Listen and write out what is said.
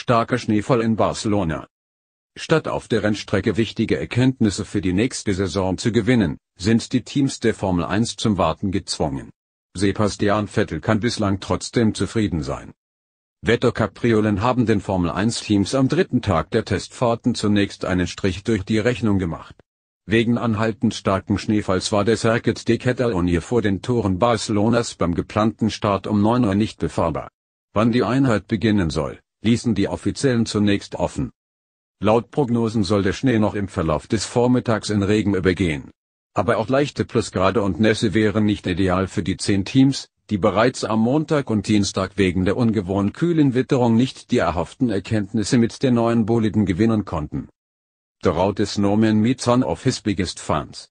Starker Schneefall in Barcelona. Statt auf der Rennstrecke wichtige Erkenntnisse für die nächste Saison zu gewinnen, sind die Teams der Formel 1 zum Warten gezwungen. Sebastian Vettel kann bislang trotzdem zufrieden sein. Wetterkapriolen haben den Formel 1 Teams am dritten Tag der Testfahrten zunächst einen Strich durch die Rechnung gemacht. Wegen anhaltend starken Schneefalls war der Circuit de Catalonien vor den Toren Barcelonas beim geplanten Start um 9 Uhr nicht befahrbar. Wann die Einheit beginnen soll, ließen die Offiziellen zunächst offen. Laut Prognosen soll der Schnee noch im Verlauf des Vormittags in Regen übergehen. Aber auch leichte Plusgrade und Nässe wären nicht ideal für die zehn Teams, die bereits am Montag und Dienstag wegen der ungewohnt kühlen Witterung nicht die erhofften Erkenntnisse mit der neuen Boliden gewinnen konnten. The route is no man meets on of biggest fans.